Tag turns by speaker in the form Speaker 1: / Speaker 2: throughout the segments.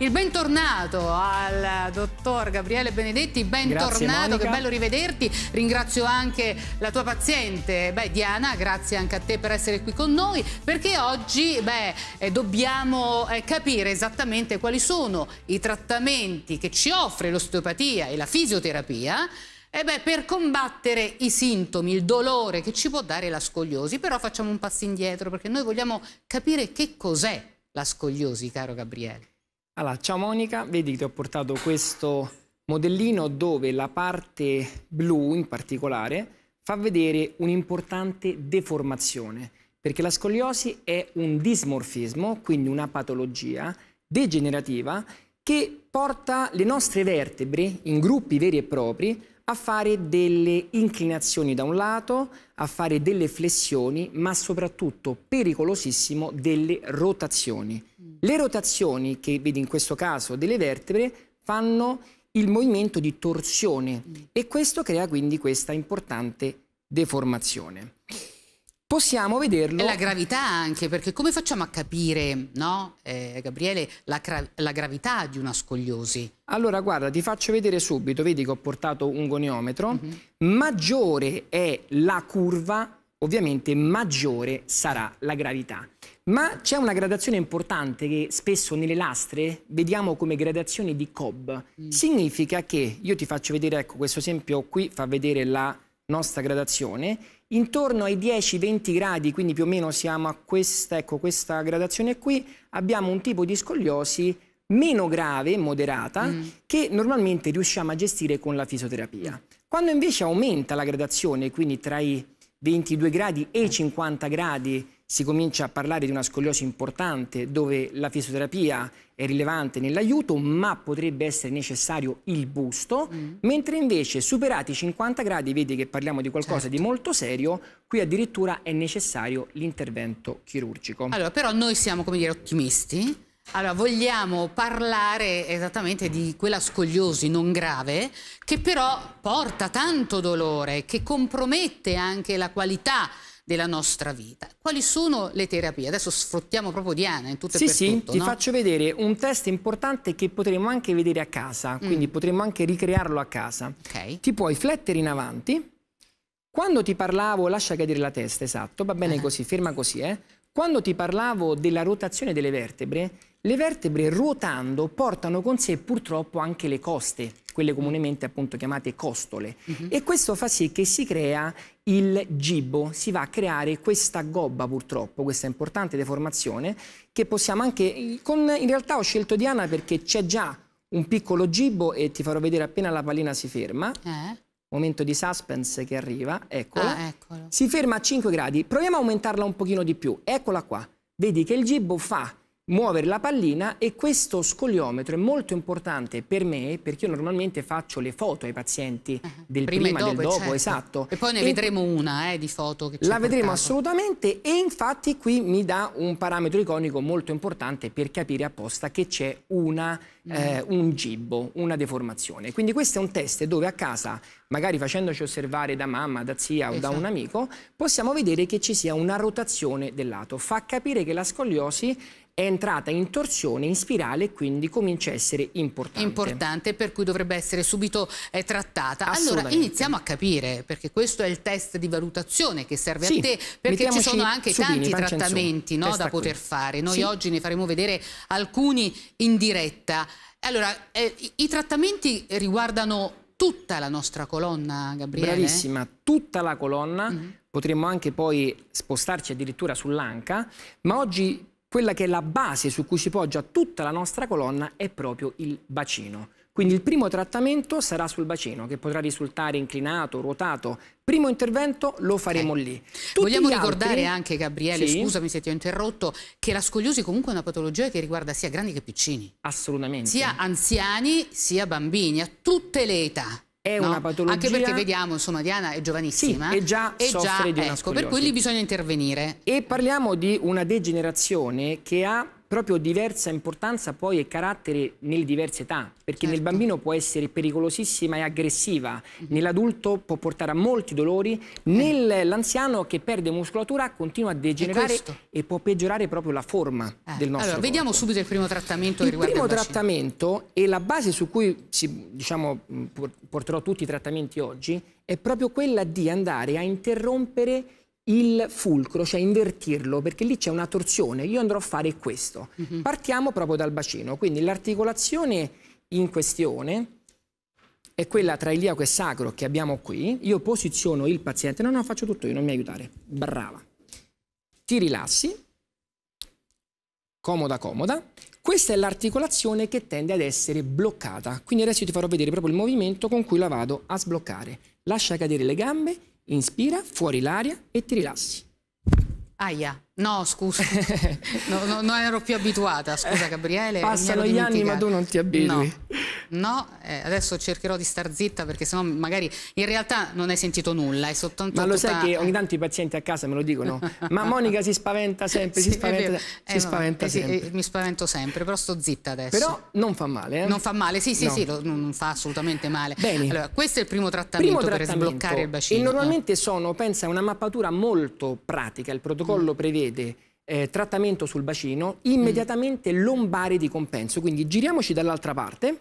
Speaker 1: Il bentornato al dottor Gabriele Benedetti, bentornato, che bello rivederti. Ringrazio anche la tua paziente, beh, Diana, grazie anche a te per essere qui con noi, perché oggi beh, eh, dobbiamo eh, capire esattamente quali sono i trattamenti che ci offre l'osteopatia e la fisioterapia eh beh, per combattere i sintomi, il dolore che ci può dare la scogliosi, però facciamo un passo indietro perché noi vogliamo capire che cos'è la scogliosi, caro Gabriele.
Speaker 2: Allora, ciao Monica, vedi che ti ho portato questo modellino dove la parte blu in particolare fa vedere un'importante deformazione, perché la scoliosi è un dismorfismo, quindi una patologia degenerativa che porta le nostre vertebre in gruppi veri e propri a fare delle inclinazioni da un lato, a fare delle flessioni, ma soprattutto pericolosissimo delle rotazioni. Le rotazioni che vedi in questo caso delle vertebre fanno il movimento di torsione mm. e questo crea quindi questa importante deformazione. Possiamo vederlo. E
Speaker 1: la gravità anche, perché come facciamo a capire, no, eh, Gabriele, la, la,
Speaker 2: gravità di una scogliosi? Allora, guarda, ti faccio vedere subito, vedi che ho portato un goniometro. Mm -hmm. Maggiore è la curva ovviamente maggiore sarà la gravità. Ma c'è una gradazione importante che spesso nelle lastre vediamo come gradazione di Cobb. Mm. Significa che, io ti faccio vedere, ecco questo esempio qui fa vedere la nostra gradazione, intorno ai 10-20 gradi, quindi più o meno siamo a questa, ecco, questa gradazione qui, abbiamo un tipo di scoliosi meno grave, moderata, mm. che normalmente riusciamo a gestire con la fisioterapia. Quando invece aumenta la gradazione, quindi tra i 22 gradi e 50 gradi si comincia a parlare di una scoliosi importante dove la fisioterapia è rilevante nell'aiuto ma potrebbe essere necessario il busto, mm. mentre invece superati i 50 gradi, vedi che parliamo di qualcosa certo. di molto serio, qui addirittura è necessario l'intervento chirurgico.
Speaker 1: Allora però noi siamo come dire ottimisti allora, vogliamo parlare esattamente di quella scogliosi non grave che però porta tanto dolore, che compromette anche la qualità della nostra vita. Quali sono le terapie? Adesso sfruttiamo proprio Diana in tutte le sì, Sì, tutto, ti no? faccio
Speaker 2: vedere un test importante che potremo anche vedere a casa, mm. quindi potremmo anche ricrearlo a casa. Okay. Ti puoi flettere in avanti. Quando ti parlavo, lascia cadere la testa, esatto, va bene uh così, ferma così, eh. Quando ti parlavo della rotazione delle vertebre, le vertebre ruotando portano con sé purtroppo anche le coste, quelle comunemente appunto chiamate costole, uh mhm. -huh. e questo fa sì che si crea il gibbo, si va a creare questa gobba purtroppo, questa importante deformazione che possiamo anche, con, in realtà ho scelto Diana perché c'è già un piccolo gibbo e ti farò vedere appena la pallina si ferma. Eh. Momento di suspense che arriva, eccola. Ah, si ferma a 5 gradi. Proviamo a aumentarla un pochino di più. Eccola qua. Vedi che il gibbo fa muovere la pallina e questo scogliometro è molto importante per me perché io normalmente faccio le foto ai pazienti ah, del prima, prima dopo, del dopo, certo. esatto. E poi ne e vedremo
Speaker 1: una eh, di foto che La vedremo
Speaker 2: assolutamente e infatti qui mi dà un parametro iconico molto importante per capire apposta che c'è mm. eh, un gibbo, una deformazione. Quindi questo è un test dove a casa, magari facendoci osservare da mamma, da zia o esatto. da un esatto. amico, possiamo vedere che ci sia una rotazione del lato. Fa capire che la scoliosi è entrata in torsione, in spirale e quindi comincia a essere importante. Importante, per cui dovrebbe essere subito eh, trattata. Allora iniziamo
Speaker 1: a capire, perché questo è il test di valutazione che serve sì, a te, perché ci sono anche subini, tanti trattamenti no, da poter qui. fare. Noi sì. oggi ne faremo vedere alcuni in diretta. Allora, eh, i trattamenti riguardano tutta la nostra colonna,
Speaker 2: Gabriele? Bravissima, tutta la colonna. Mm -hmm. Potremmo anche poi spostarci addirittura sull'anca, ma oggi quella che è la base su cui si poggia tutta la nostra colonna è proprio il bacino. Quindi il primo trattamento sarà sul bacino, che potrà risultare inclinato, ruotato. Primo intervento lo faremo eh. lì. Tutti Vogliamo ricordare altri... anche, Gabriele, sì. scusami
Speaker 1: se ti ho interrotto, che la scogliosi comunque è una patologia che riguarda sia grandi che piccini. Assolutamente. Sia anziani, sia bambini, a tutte le età è no? una patologia. Anche perché vediamo, insomma, Diana è giovanissima. Sì, e già e soffre già, di una ecco, scoliosi. Per quelli
Speaker 2: bisogna intervenire. E parliamo di una degenerazione che ha proprio diversa importanza poi e carattere nelle diverse età, perché certo. nel bambino può essere pericolosissima e aggressiva, mhm. nell'adulto può portare a molti dolori, eh. nell'anziano che perde muscolatura continua a degenerare e può peggiorare proprio la forma eh. del nostro Allora, corpo.
Speaker 1: vediamo subito il primo trattamento il che riguarda il primo
Speaker 2: trattamento e la base su cui si, diciamo, mm, porterò tutti i trattamenti oggi è proprio quella di andare a interrompere il fulcro, cioè invertirlo, perché lì c'è una torsione, io andrò a fare questo. Mm -hmm. Partiamo proprio dal bacino, quindi l'articolazione in questione è quella tra iliaco e sacro che abbiamo qui, io posiziono il paziente, no no faccio tutto io, non mi aiutare, brava. Ti rilassi, comoda comoda, questa è l'articolazione che tende ad essere bloccata, quindi adesso ti farò vedere proprio il movimento con cui la vado a sbloccare. Lascia cadere le gambe Inspira, fuori l'aria e ti rilassi.
Speaker 1: Aia, no scusa, no, no, non ero più abituata, scusa Gabriele. Passano gli anni ma tu
Speaker 2: non ti abitui. No
Speaker 1: no, eh, adesso cercherò di star zitta perché sennò magari in realtà non hai sentito nulla, è soltanto Ma lo tutta... sai che ogni tanto i pazienti a casa me lo dicono, ma Monica si spaventa sempre, sì, si spaventa, si eh, spaventa vabbè, eh sempre. Sì, eh, mi spavento sempre, però sto zitta adesso. Però non
Speaker 2: fa male, eh? Non fa male, sì, sì, no. sì, lo,
Speaker 1: non fa assolutamente male. Bene. Allora, questo è il primo trattamento, primo trattamento per sbloccare il bacino. E normalmente
Speaker 2: sono, pensa, una mappatura molto pratica, il protocollo mm. prevede eh, trattamento sul bacino, immediatamente mm. lombare di compenso. Quindi giriamoci dall'altra parte.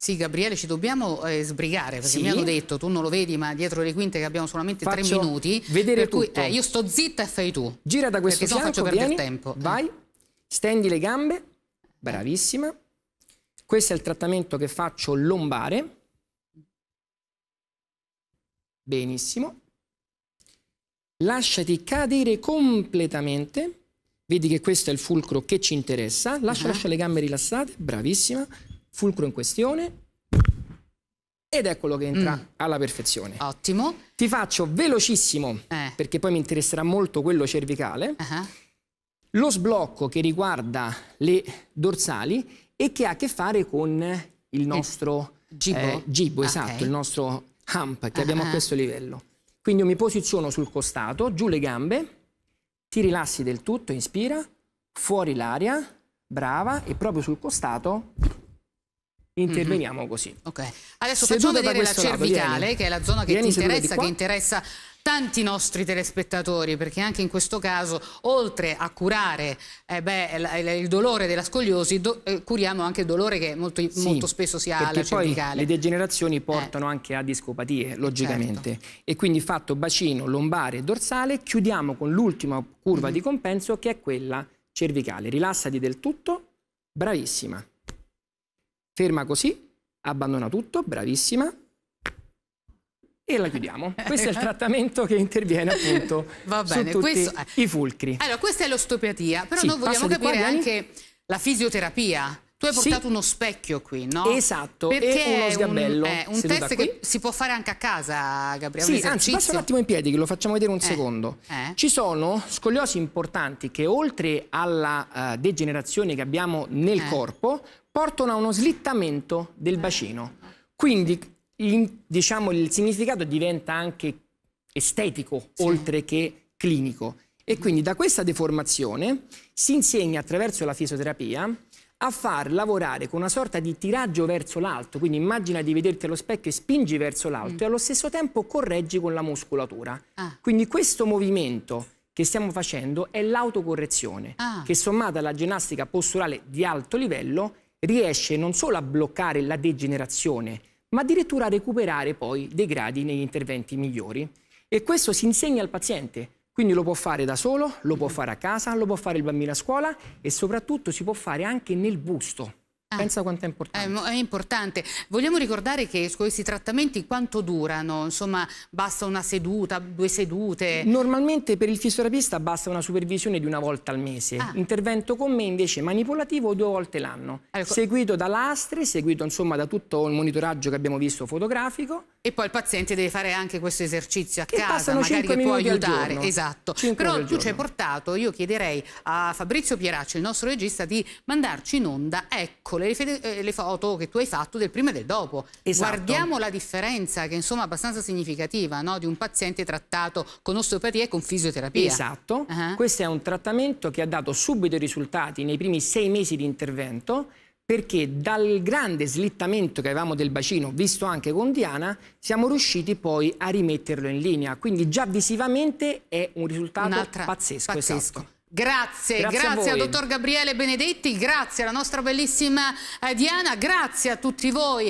Speaker 2: Sì, Gabriele, ci dobbiamo eh, sbrigare, perché sì. mi hanno detto,
Speaker 1: tu non lo vedi, ma dietro le quinte che abbiamo solamente Faccio tre minuti. Vedere per tutto. eh, io sto zitta e fai tu.
Speaker 2: Gira da questo perché fianco, faccio perdere vieni, tempo. Vai, stendi le gambe, bravissima. Questo è il trattamento che faccio lombare. Benissimo. Lasciati cadere completamente. Vedi che questo è il fulcro che ci interessa. Lascia, uh ah. -huh. lascia le gambe rilassate, bravissima fulcro in questione ed eccolo che entra mm. alla perfezione. Ottimo. Ti faccio velocissimo, eh. perché poi mi interesserà molto quello cervicale, uh -huh. lo sblocco che riguarda le dorsali e che ha a che fare con il nostro il gibo, eh, gibo ah, esatto, okay. esatto, il nostro hump che uh -huh. abbiamo a questo livello. Quindi io mi posiziono sul costato, giù le gambe, ti rilassi del tutto, inspira, fuori l'aria, brava, e proprio sul costato interveniamo mm -hmm. così. Okay.
Speaker 1: Adesso Seduta facciamo vedere la cervicale, lato, che è la zona che vieni, ti interessa, che interessa tanti nostri telespettatori, perché anche in questo caso, oltre a curare eh beh, il dolore della scoliosi, do, eh, curiamo anche il dolore che molto, sì, molto spesso si ha alla cervicale. le
Speaker 2: degenerazioni portano eh. anche a discopatie, certo. logicamente. Certo. E quindi fatto bacino, lombare e dorsale, chiudiamo con l'ultima curva mm -hmm. di compenso, che è quella cervicale. Rilassati del tutto, bravissima. Ferma così, abbandona tutto, bravissima. E la chiudiamo. Questo è il trattamento che interviene appunto Va bene, su questo... i fulcri.
Speaker 1: Allora, questa è l'osteopatia, però sì, noi vogliamo capire anche la fisioterapia tu hai
Speaker 2: portato sì. uno specchio qui, no? Esatto, Perché e uno sgabello. Un, eh, un test che
Speaker 1: si può fare anche a
Speaker 2: casa, Gabriele. Sì, anzi, passa un attimo in piedi che lo facciamo vedere un eh. secondo. Eh. Ci sono scoliosi importanti che oltre alla uh, degenerazione che abbiamo nel eh. corpo, portano a uno slittamento del eh. bacino. Quindi, in, diciamo, il significato diventa anche estetico, sì. oltre che clinico. E quindi da questa deformazione si insegna attraverso la fisioterapia a far lavorare con una sorta di tiraggio verso l'alto, quindi immagina di vederti allo specchio e spingi verso l'alto mm. e allo stesso tempo correggi con la muscolatura. Ah. Quindi questo movimento che stiamo facendo è l'autocorrezione, ah. che sommata alla ginnastica posturale di alto livello riesce non solo a bloccare la degenerazione, ma addirittura a recuperare poi dei gradi negli interventi migliori. E questo si insegna al paziente, quindi lo può fare da solo, lo può mhm. fare a casa, lo può fare il bambino a scuola e soprattutto si può fare anche nel busto.
Speaker 1: Ah, Pensa quanto è importante. È, importante. Vogliamo ricordare che questi trattamenti quanto durano?
Speaker 2: Insomma, basta una seduta, due sedute? Normalmente per il fisioterapista basta una supervisione di una volta al mese. Ah. Intervento con me invece manipolativo due volte l'anno. Allora, ecco. seguito da lastre, seguito insomma da tutto il monitoraggio che abbiamo visto fotografico e poi il paziente
Speaker 1: deve fare anche questo esercizio a che casa, magari che può aiutare. Esatto. Però tu ci hai portato, io chiederei a Fabrizio Pieracci, il nostro regista, di mandarci in onda, ecco, le, eh, le foto che tu hai fatto del prima e del dopo. Esatto. Guardiamo la differenza, che è insomma abbastanza significativa, no? di un paziente trattato con osteopatia e con fisioterapia. Esatto. Uh ah. -huh.
Speaker 2: Questo è un trattamento che ha dato subito i risultati nei primi sei mesi di intervento perché dal grande slittamento che avevamo del bacino, visto anche con Diana, siamo riusciti poi a rimetterlo in linea. Quindi già visivamente è un risultato pazzesco. pazzesco. Esatto.
Speaker 1: Grazie, grazie, grazie al dottor Gabriele Benedetti, grazie alla nostra bellissima eh, Diana, grazie a tutti voi.